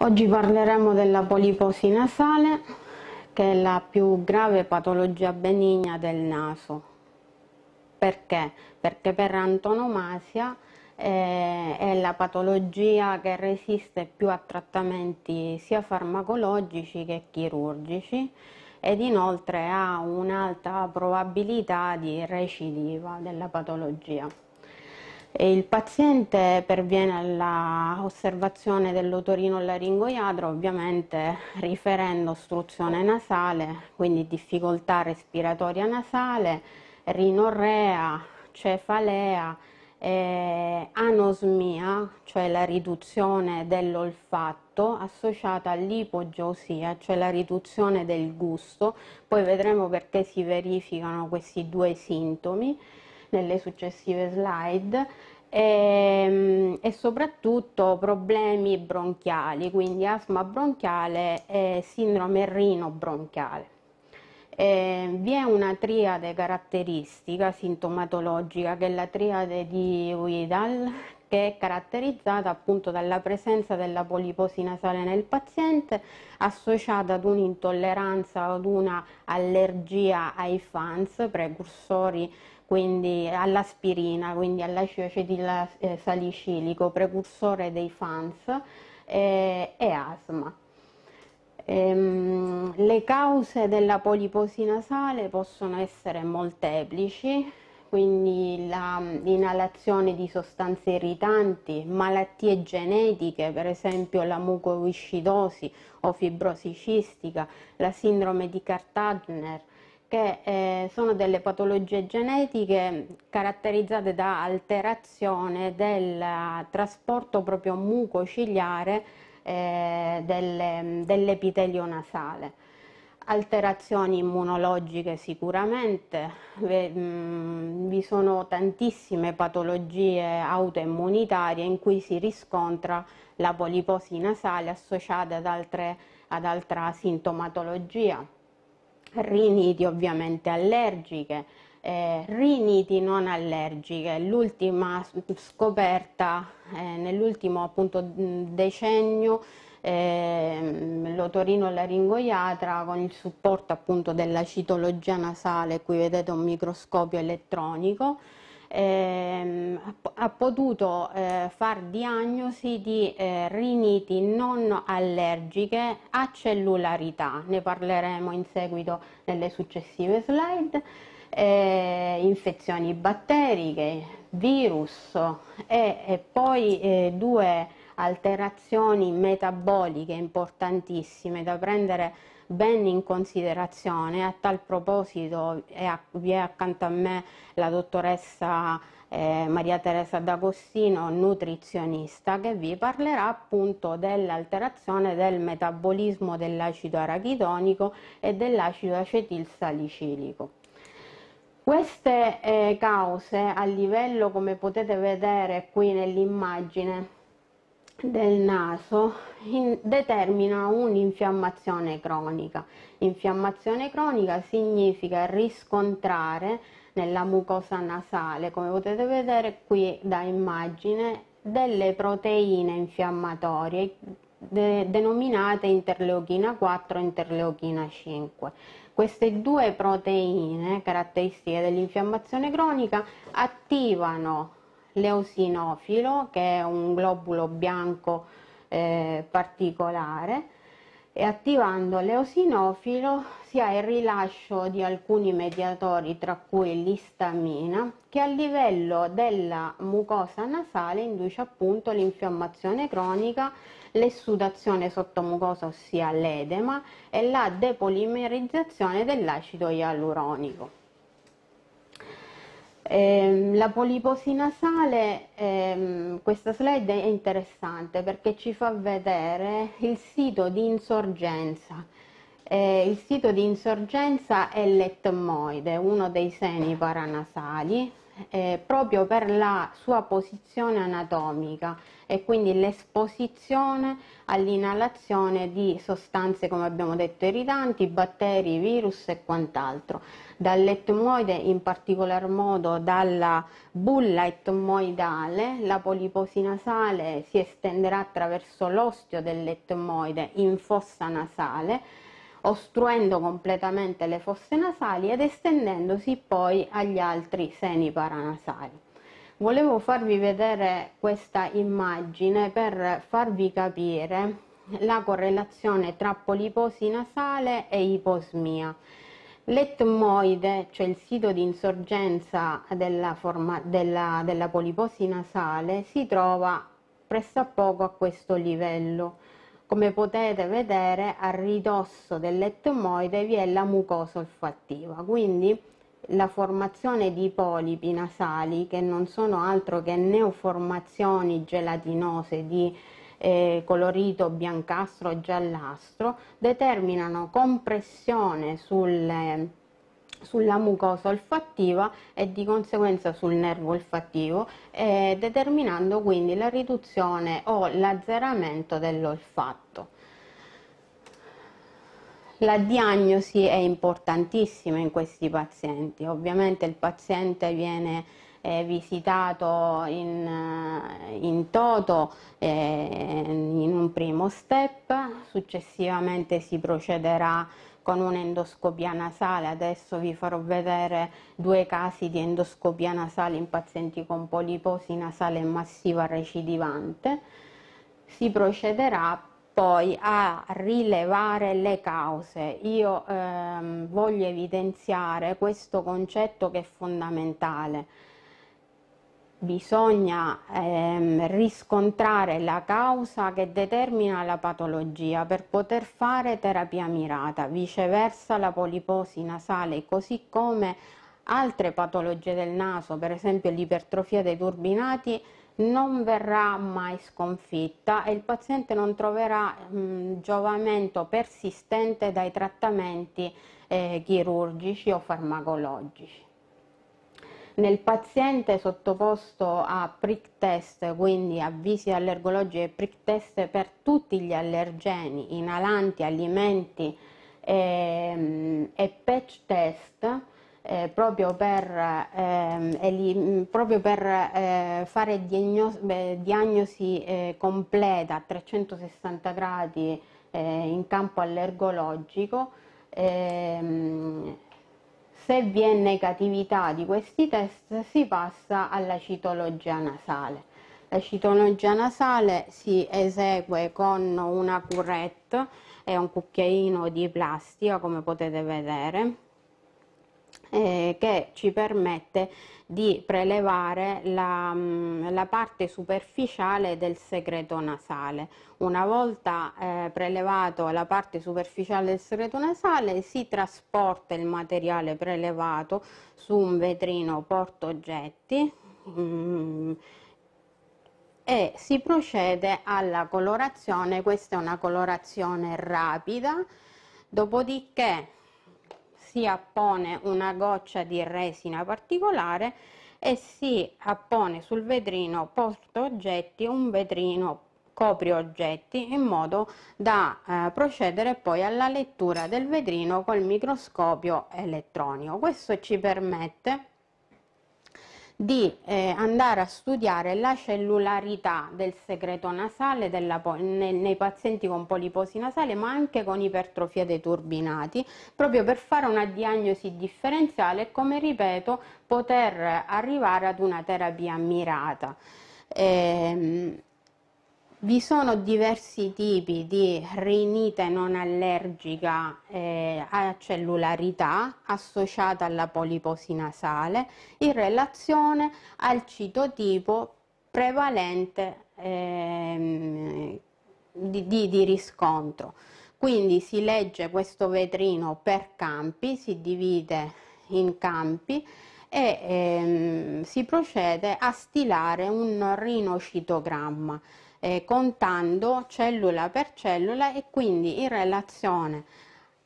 Oggi parleremo della poliposi nasale, che è la più grave patologia benigna del naso. Perché? Perché per antonomasia eh, è la patologia che resiste più a trattamenti sia farmacologici che chirurgici ed inoltre ha un'alta probabilità di recidiva della patologia il paziente perviene all'osservazione dell'otorino dell'otorinolaringoiatra ovviamente riferendo ostruzione nasale, quindi difficoltà respiratoria nasale, rinorrea, cefalea, eh, anosmia, cioè la riduzione dell'olfatto associata all'ipogeosia, cioè la riduzione del gusto, poi vedremo perché si verificano questi due sintomi nelle successive slide e, ehm, e, soprattutto problemi bronchiali, quindi asma bronchiale e sindrome rinobronchiale. Eh, vi è una triade caratteristica sintomatologica che è la triade di Widal che è caratterizzata appunto dalla presenza della poliposi nasale nel paziente associata ad un'intolleranza o ad una allergia ai fans precursori quindi all'aspirina, quindi all'acido acetil eh, salicilico, precursore dei FANS e, eh, e asma. Ehm, le cause della poliposi nasale possono essere molteplici, quindi l'inalazione mm, di sostanze irritanti, malattie genetiche, per esempio la mucoviscidosi o fibrosi cistica, la sindrome di Cartagner, che eh, sono delle patologie genetiche caratterizzate da alterazione del trasporto proprio mucociliare eh, delle, dell'epitelio nasale. Alterazioni immunologiche sicuramente, mm, vi sono tantissime patologie autoimmunitarie in cui si riscontra la poliposi nasale associata ad, altre, ad altra sintomatologia riniti ovviamente allergiche, eh, riniti non allergiche. L'ultima scoperta eh, nell'ultimo appunto mm, decennio eh, l'otorino-laringoiatra con il supporto appunto della citologia nasale, qui vedete un microscopio elettronico, eh, ha potuto eh, far diagnosi di eh, riniti non allergiche a cellularità, ne parleremo in seguito nelle successive slide, eh, infezioni batteriche, virus e, e poi eh, due alterazioni metaboliche importantissime da prendere ben in considerazione. A tal proposito vi è accanto a me la dottoressa eh, Maria Teresa D'Agostino, nutrizionista, che vi parlerà appunto dell'alterazione del metabolismo dell'acido arachidonico e dell'acido acetilsalicilico. Queste eh, cause a livello, come potete vedere qui nell'immagine, del naso in, determina un'infiammazione cronica. Infiammazione cronica significa riscontrare nella mucosa nasale, come potete vedere qui da immagine, delle proteine infiammatorie de, denominate interleuchina 4 e interleuchina 5. Queste due proteine, caratteristiche dell'infiammazione cronica, attivano leusinofilo, che è un globulo bianco eh, particolare, e attivando l'eosinofilo si ha il rilascio di alcuni mediatori tra cui l'istamina che a livello della mucosa nasale induce appunto l'infiammazione cronica, l'essudazione sottomucosa ossia l'edema e la depolimerizzazione dell'acido ialuronico. Eh, la poliposi nasale, ehm, questa slide è interessante perché ci fa vedere il sito di insorgenza. Eh, il sito di insorgenza è l'etmoide, uno dei seni paranasali, eh, proprio per la sua posizione anatomica e quindi l'esposizione all'inalazione di sostanze come abbiamo detto irritanti, batteri, virus e quant'altro. Dall'etmoide, in particolar modo dalla bulla etmoidale, la poliposi nasale si estenderà attraverso l'ostio dell'etmoide in fossa nasale ostruendo completamente le fosse nasali ed estendendosi poi agli altri seni paranasali. Volevo farvi vedere questa immagine per farvi capire la correlazione tra poliposi nasale e iposmia. L'etmoide, cioè il sito di insorgenza della, forma, della, della poliposi nasale, si trova pressappoco a questo livello come potete vedere a ridosso dell'etmoide vi è la mucosa olfattiva, quindi la formazione di polipi nasali che non sono altro che neoformazioni gelatinose di eh, colorito biancastro o giallastro determinano compressione sulle sulla mucosa olfattiva e di conseguenza sul nervo olfattivo, eh, determinando quindi la riduzione o l'azzeramento dell'olfatto. La diagnosi è importantissima in questi pazienti, ovviamente il paziente viene eh, visitato in, eh, in toto eh, in un primo step, successivamente si procederà con un'endoscopia nasale. Adesso vi farò vedere due casi di endoscopia nasale in pazienti con poliposi nasale massiva recidivante. Si procederà poi a rilevare le cause. Io ehm, voglio evidenziare questo concetto che è fondamentale bisogna ehm, riscontrare la causa che determina la patologia per poter fare terapia mirata, viceversa la poliposi nasale, così come altre patologie del naso, per esempio l'ipertrofia dei turbinati, non verrà mai sconfitta e il paziente non troverà mh, mm, giovamento persistente dai trattamenti eh, chirurgici o farmacologici. Nel paziente sottoposto a prick test, quindi avvisi allergologici e prick test per tutti gli allergeni, inalanti, alimenti e, ehm, e patch test, eh, proprio per, eh, proprio per eh, fare diagnosi, beh, diagnosi eh, completa a 360 gradi eh, in campo allergologico. Ehm, se vi è negatività di questi test si passa alla citologia nasale. La citologia nasale si esegue con una curette e un cucchiaino di plastica come potete vedere eh, che ci permette di prelevare la, mm, la, parte superficiale del segreto nasale. Una volta eh, prelevato la parte superficiale del segreto nasale si trasporta il materiale prelevato su un vetrino portoggetti mm, e si procede alla colorazione, questa è una colorazione rapida, dopodiché si appone una goccia di resina particolare e si appone sul vetrino posto oggetti un vetrino copri oggetti in modo da eh, procedere poi alla lettura del vetrino col microscopio elettronico. Questo ci permette di eh, andare a studiare la cellularità del secreto nasale della, nei, nei pazienti con poliposi nasale ma anche con ipertrofia dei turbinati proprio per fare una diagnosi differenziale e come ripeto poter arrivare ad una terapia mirata. Ehm, vi sono diversi tipi di rinite non allergica eh, a cellularità associata alla poliposi nasale in relazione al citotipo prevalente eh, di, di, di riscontro. Quindi si legge questo vetrino per campi, si divide in campi e ehm, si procede a stilare un rinocitogramma eh, contando cellula per cellula e quindi in relazione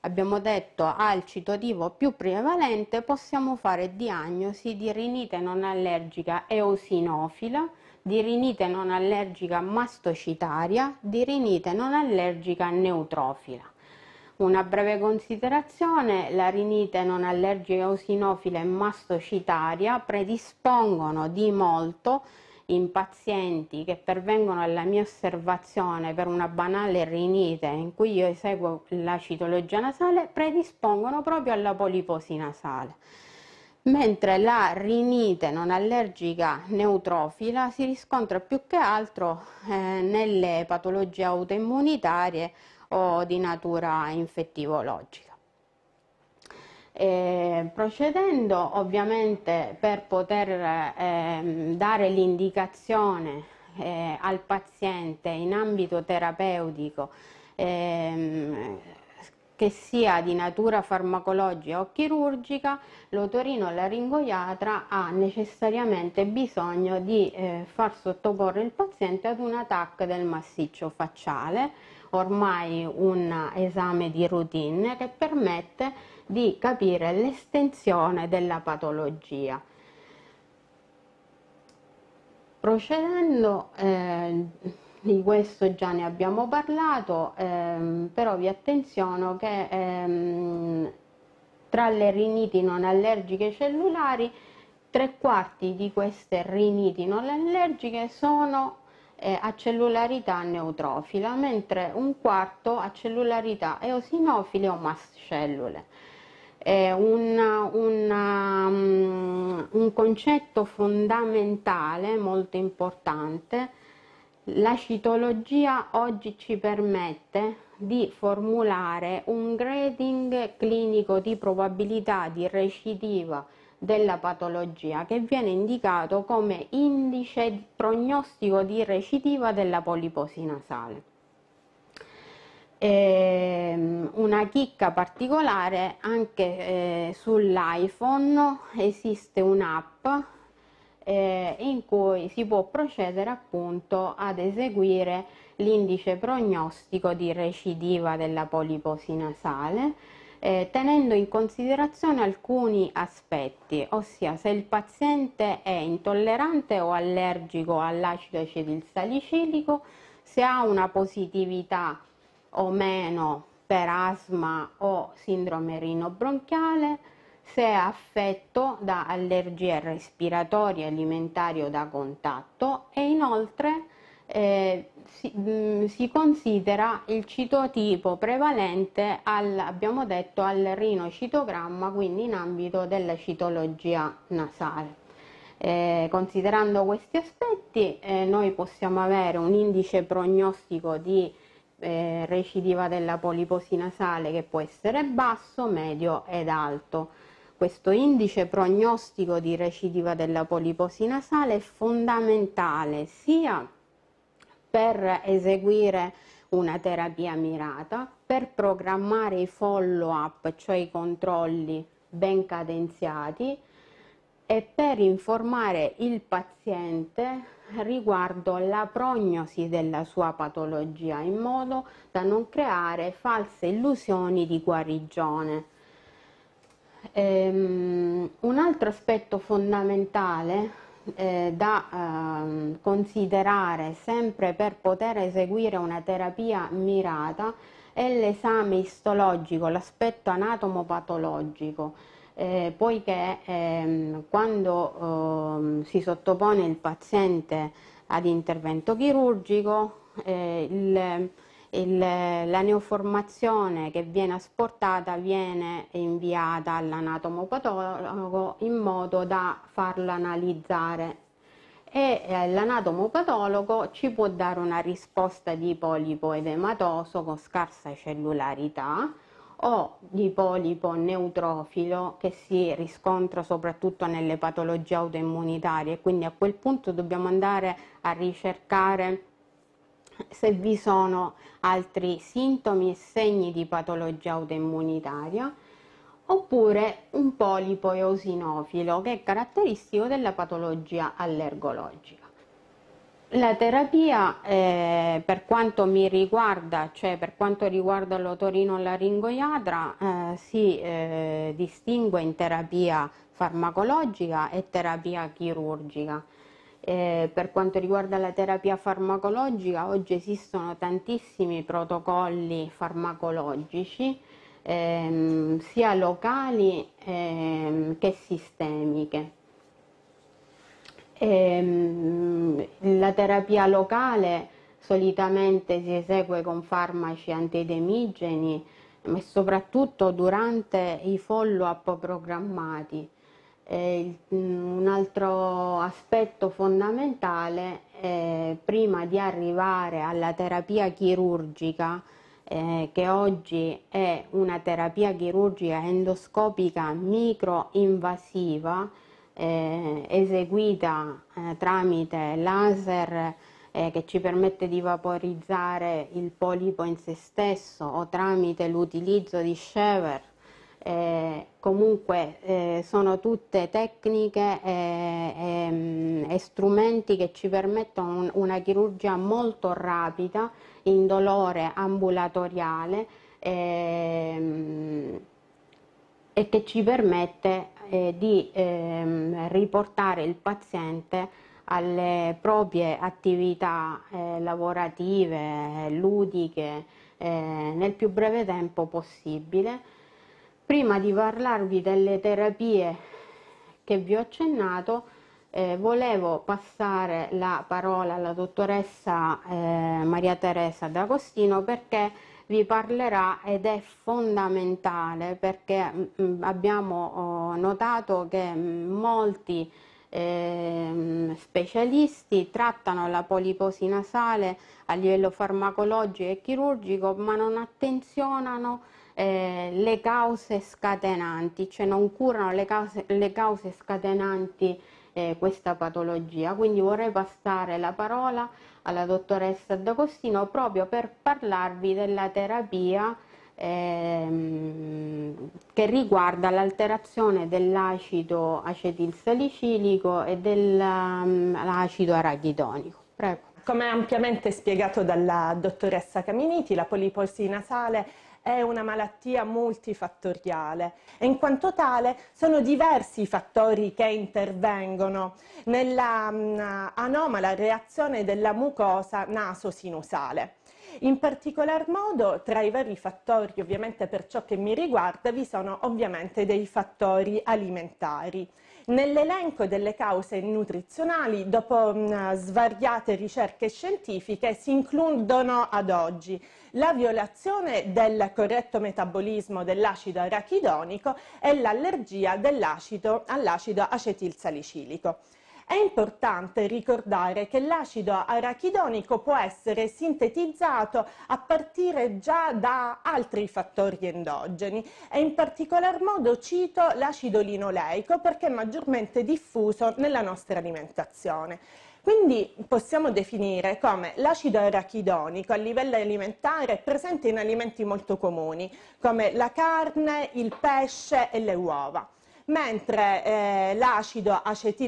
abbiamo detto al citotivo più prevalente possiamo fare diagnosi di rinite non allergica eosinofila, di rinite non allergica mastocitaria, di rinite non allergica neutrofila. Una breve considerazione, la rinite non allergica eosinofila e mastocitaria predispongono di molto in pazienti che pervengono alla mia osservazione per una banale rinite in cui io eseguo la citologia nasale predispongono proprio alla poliposi nasale mentre la rinite non allergica neutrofila si riscontra più che altro eh, nelle patologie autoimmunitarie o di natura infettivologica. Eh, procedendo ovviamente per poter ehm, dare l'indicazione eh, al paziente in ambito terapeutico ehm, che sia di natura farmacologica o chirurgica, l'otorino-laringoiatra ha necessariamente bisogno di eh, far sottoporre il paziente ad un attacco del massiccio facciale ormai un esame di routine che permette di capire l'estensione della patologia. Procedendo, eh, di questo già ne abbiamo parlato, ehm, però vi attenziono che ehm, tra le riniti non allergiche cellulari tre quarti di queste riniti non allergiche sono eh, a cellularità neutrofila, mentre un quarto a cellularità eosinofile o cellule. È una, una, um, mm, un concetto fondamentale, molto importante, la citologia oggi ci permette di formulare un grading clinico di probabilità di recidiva della patologia che viene indicato come indice prognostico di recidiva della poliposi nasale. Ehm, una chicca particolare anche eh, sull'iPhone esiste un'app eh, in cui si può procedere appunto ad eseguire l'indice prognostico di recidiva della poliposi nasale eh, tenendo in considerazione alcuni aspetti, ossia se il paziente è intollerante o allergico all'acido acetilsalicilico, se ha una positività o meno per asma o sindrome rinobronchiale, se è affetto da allergie respiratorie alimentari o da contatto e inoltre eh, si, mh, mm, si, considera il citotipo prevalente al, abbiamo detto, al rinocitogramma, quindi in ambito della citologia nasale. Eh, considerando questi aspetti eh, noi possiamo avere un indice prognostico di eh, recidiva della poliposi nasale che può essere basso, medio ed alto. Questo indice prognostico di recidiva della poliposi nasale è fondamentale sia per eseguire una terapia mirata, per programmare i follow-up, cioè i controlli ben cadenziati e per informare il paziente riguardo la prognosi della sua patologia in modo da non creare false illusioni di guarigione. Ehm, un altro aspetto fondamentale eh, da eh, considerare sempre per poter eseguire una terapia mirata è l'esame istologico, l'aspetto anatomopatologico. Eh, poiché ehm, quando eh, si sottopone il paziente ad intervento chirurgico, eh, il, il, la neoformazione che viene asportata viene inviata all'anatomopatologo in modo da farla analizzare e eh, l'anatomopatologo ci può dare una risposta di polipo edematoso con scarsa cellularità o di polipo neutrofilo che si riscontra soprattutto nelle patologie autoimmunitarie, quindi a quel punto dobbiamo andare a ricercare se vi sono altri sintomi e segni di patologia autoimmunitaria oppure un polipo eosinofilo che è caratteristico della patologia allergologica. La terapia eh, per quanto mi riguarda, cioè per quanto riguarda l'otorino-laringoiatra, eh, si eh, distingue in terapia farmacologica e terapia chirurgica. Eh, per quanto riguarda la terapia farmacologica, oggi esistono tantissimi protocolli farmacologici, ehm, sia locali ehm, che sistemiche. Ehm, la terapia locale solitamente si esegue con farmaci antidemigeni, ma soprattutto durante i follow-up programmati Mm, un altro aspetto fondamentale eh, prima di arrivare alla terapia chirurgica eh, che oggi è una terapia chirurgica endoscopica microinvasiva eh, eseguita eh, tramite laser eh, che ci permette di vaporizzare il polipo in se stesso o tramite l'utilizzo di Shever eh, comunque eh, sono tutte tecniche e, eh, e, ehm, e, strumenti che ci permettono un, una chirurgia molto rapida, in dolore ambulatoriale eh, e che ci permette eh, di ehm, riportare il paziente alle proprie attività eh, lavorative, ludiche, nel più breve tempo possibile Prima di parlarvi delle terapie che vi ho accennato, eh, volevo passare la parola alla dottoressa eh, Maria Teresa D'Agostino perché vi parlerà ed è fondamentale perché mh, mm, abbiamo oh, notato che mh, mm, molti eh, specialisti trattano la poliposi nasale a livello farmacologico e chirurgico ma non attenzionano eh, le cause scatenanti, cioè non curano le cause, le cause scatenanti eh, questa patologia. Quindi vorrei passare la parola alla dottoressa D'Agostino proprio per parlarvi della terapia ehm, che riguarda l'alterazione dell'acido acetilsalicilico e dell'acido um, arachidonico. Prego. Come ampiamente spiegato dalla dottoressa Caminiti, la poliposi nasale è una malattia multifattoriale e in quanto tale sono diversi i fattori che intervengono nella mh, mm, anomala reazione della mucosa nasosinusale. In particolar modo, tra i vari fattori, ovviamente per ciò che mi riguarda, vi sono ovviamente dei fattori alimentari. Nell'elenco delle cause nutrizionali, dopo mh, mm, svariate ricerche scientifiche, si includono ad oggi la violazione del corretto metabolismo dell'acido arachidonico e l'allergia all'acido acetilsalicilico. È importante ricordare che l'acido arachidonico può essere sintetizzato a partire già da altri fattori endogeni e in particolar modo cito l'acido linoleico perché è maggiormente diffuso nella nostra alimentazione. Quindi possiamo definire come l'acido arachidonico a livello alimentare è presente in alimenti molto comuni, come la carne, il pesce e le uova mentre eh, l'acido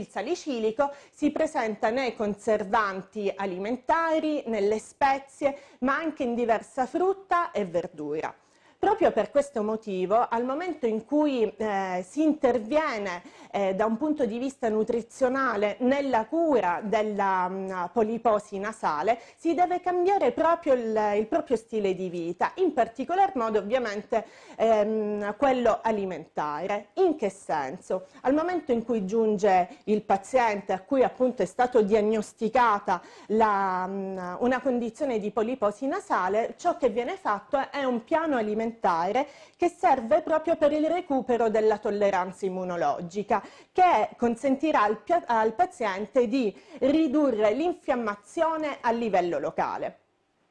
salicilico si presenta nei conservanti alimentari, nelle spezie, ma anche in diversa frutta e verdura. Proprio per questo motivo, al momento in cui eh, si interviene eh, da un punto di vista nutrizionale nella cura della mh, mm, poliposi nasale, si deve cambiare proprio il, il, proprio stile di vita, in particolar modo ovviamente ehm, quello alimentare. In che senso? Al momento in cui giunge il paziente a cui appunto è stata diagnosticata la, mh, mm, una condizione di poliposi nasale, ciò che viene fatto è un piano alimentare alimentare che serve proprio per il recupero della tolleranza immunologica, che consentirà al, al paziente di ridurre l'infiammazione a livello locale.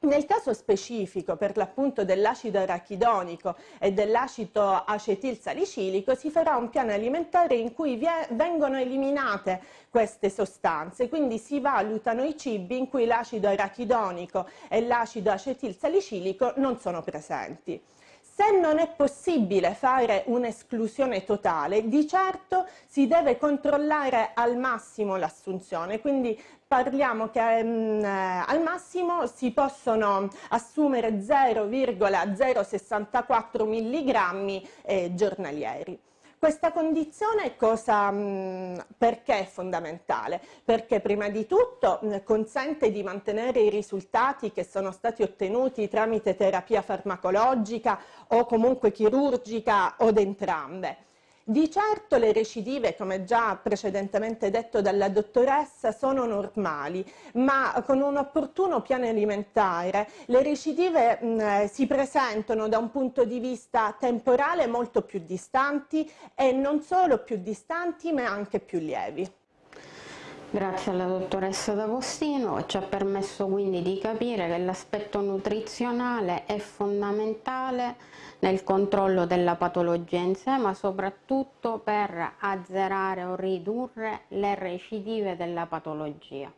Nel caso specifico per l'appunto dell'acido arachidonico e dell'acido acetilsalicilico si farà un piano alimentare in cui vengono eliminate queste sostanze, quindi si valutano i cibi in cui l'acido arachidonico e l'acido acetilsalicilico non sono presenti. Se non è possibile fare un'esclusione totale, di certo si deve controllare al massimo l'assunzione, quindi parliamo che mh, mm, eh, al massimo si possono assumere 0,064 milligrammi eh, giornalieri. Questa condizione cosa, mm, perché è fondamentale? Perché prima di tutto mm, consente di mantenere i risultati che sono stati ottenuti tramite terapia farmacologica o comunque chirurgica o ed entrambe. Di certo le recidive, come già precedentemente detto dalla dottoressa, sono normali, ma con un opportuno piano alimentare le recidive mh, mm, eh, si presentano da un punto di vista temporale molto più distanti e non solo più distanti ma anche più lievi. Grazie alla dottoressa D'Agostino ci ha permesso quindi di capire che l'aspetto nutrizionale è fondamentale nel controllo della patologia in sé, ma soprattutto per azzerare o ridurre le recidive della patologia.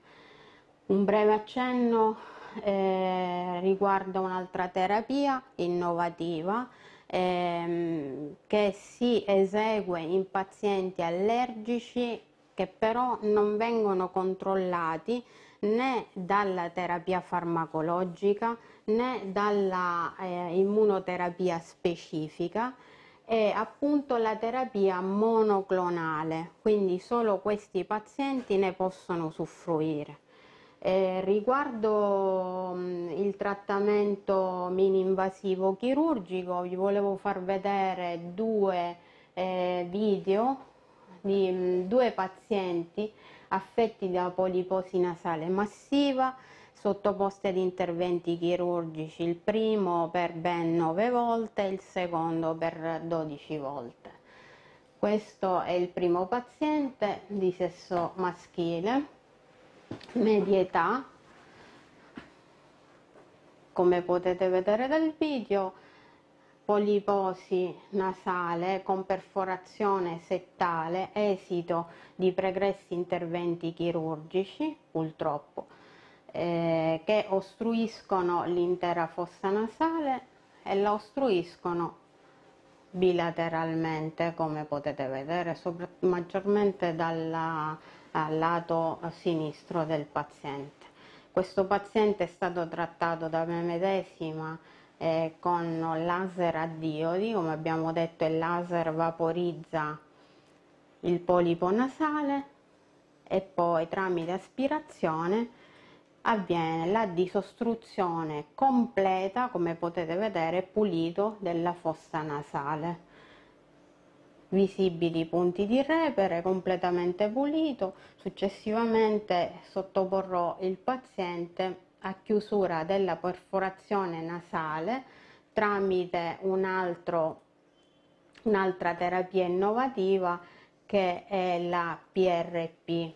Un breve accenno eh, riguarda un'altra terapia innovativa ehm, che si esegue in pazienti allergici che però non vengono controllati né dalla terapia farmacologica né dalla eh, immunoterapia specifica e appunto la terapia monoclonale, quindi solo questi pazienti ne possono usufruire. Eh, riguardo mh, mm, il trattamento mini-invasivo chirurgico vi volevo far vedere due eh, video di mm, due pazienti affetti da poliposi nasale massiva sottoposti ad interventi chirurgici, il primo per ben 9 volte, il secondo per 12 volte. Questo è il primo paziente di sesso maschile, media età, come potete vedere dal video, poliposi nasale con perforazione settale esito di pregressi interventi chirurgici, purtroppo, eh, che ostruiscono l'intera fossa nasale e la ostruiscono bilateralmente come potete vedere maggiormente dal lato sinistro del paziente. Questo paziente è stato trattato da me medesima eh, con laser a diodi, come abbiamo detto il laser vaporizza il polipo nasale e poi tramite aspirazione avviene la disostruzione completa, come potete vedere, pulito della fossa nasale. Visibili i punti di repere, completamente pulito, successivamente sottoporrò il paziente a chiusura della perforazione nasale tramite un'altra terapia innovativa che è la PRP.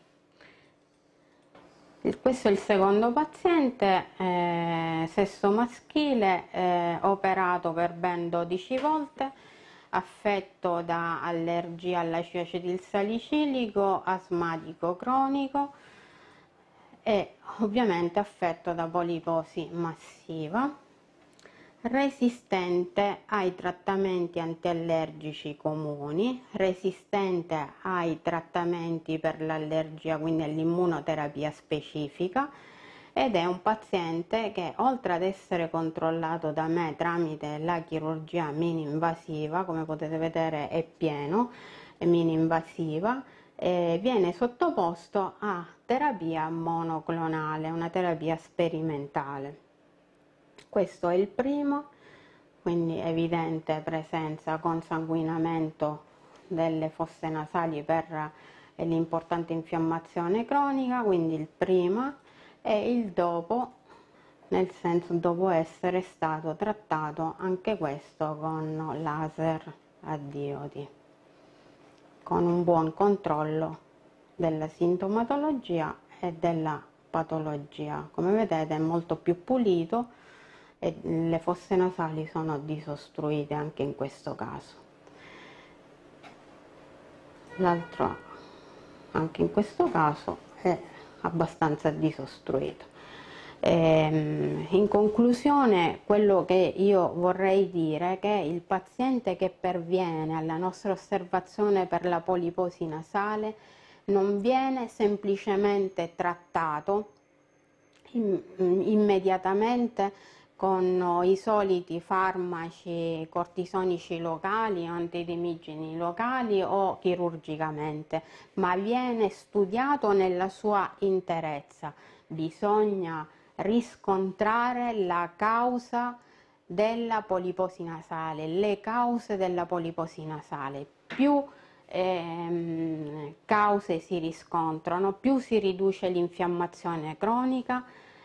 Questo è il secondo paziente, eh, sesso maschile, eh, operato per ben 12 volte, affetto da allergia all'acido salicilico, asmatico cronico, è ovviamente affetto da poliposi massiva, resistente ai trattamenti antiallergici comuni, resistente ai trattamenti per l'allergia, quindi all'immunoterapia specifica ed è un paziente che oltre ad essere controllato da me tramite la chirurgia mini invasiva, come potete vedere è pieno, è mini invasiva, eh, viene sottoposto a terapia monoclonale, una terapia sperimentale. Questo è il primo, quindi evidente presenza consanguinamento delle fosse nasali per l'importante infiammazione cronica, quindi il prima e il dopo, nel senso dopo essere stato trattato anche questo con laser a diodi con un buon controllo della sintomatologia e della patologia. Come vedete è molto più pulito e le fosse nasali sono disostruite anche in questo caso. L'altro anche in questo caso è abbastanza disostruito. Ehm, in conclusione, quello che io vorrei dire è che il paziente che perviene alla nostra osservazione per la poliposi nasale non viene semplicemente trattato immediatamente con i soliti farmaci cortisonici locali o antidemigeni locali o chirurgicamente, ma viene studiato nella sua interezza. Bisogna riscontrare la causa della poliposi nasale, le cause della poliposi nasale. Più ehm, cause si riscontrano, più si riduce l'infiammazione cronica,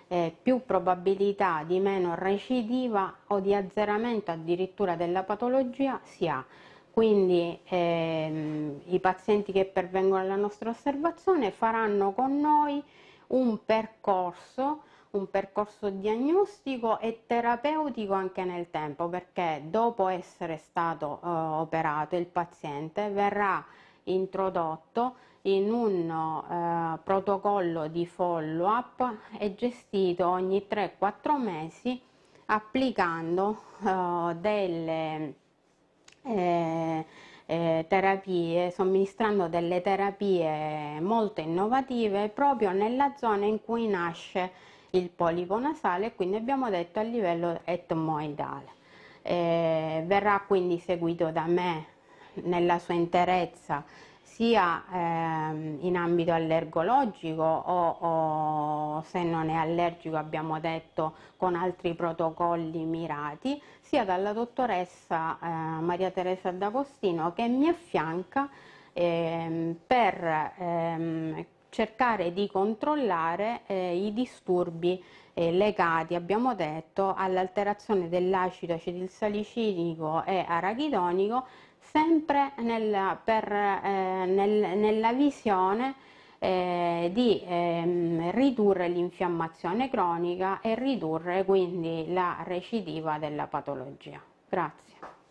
eh, più probabilità di meno recidiva o di azzeramento addirittura della patologia si ha. Quindi ehm, i pazienti che pervengono alla nostra osservazione faranno con noi un percorso un percorso diagnostico e terapeutico anche nel tempo perché dopo essere stato eh, operato il paziente verrà introdotto in un eh, protocollo di follow up e gestito ogni 3-4 mesi applicando eh, delle eh, eh, terapie, somministrando delle terapie molto innovative proprio nella zona in cui nasce il polipo nasale, quindi abbiamo detto a livello etmoidale. Eh, verrà quindi seguito da me nella sua interezza sia ehm, in ambito allergologico o, o, se non è allergico abbiamo detto con altri protocolli mirati, sia dalla dottoressa eh, Maria Teresa D'Agostino che mi affianca ehm, per ehm, cercare di controllare eh, i disturbi eh, legati, abbiamo detto, all'alterazione dell'acido acetilsalicinico e arachidonico sempre nella, per, eh, nel, nella visione eh, di ehm, ridurre l'infiammazione cronica e ridurre quindi la recidiva della patologia. Grazie.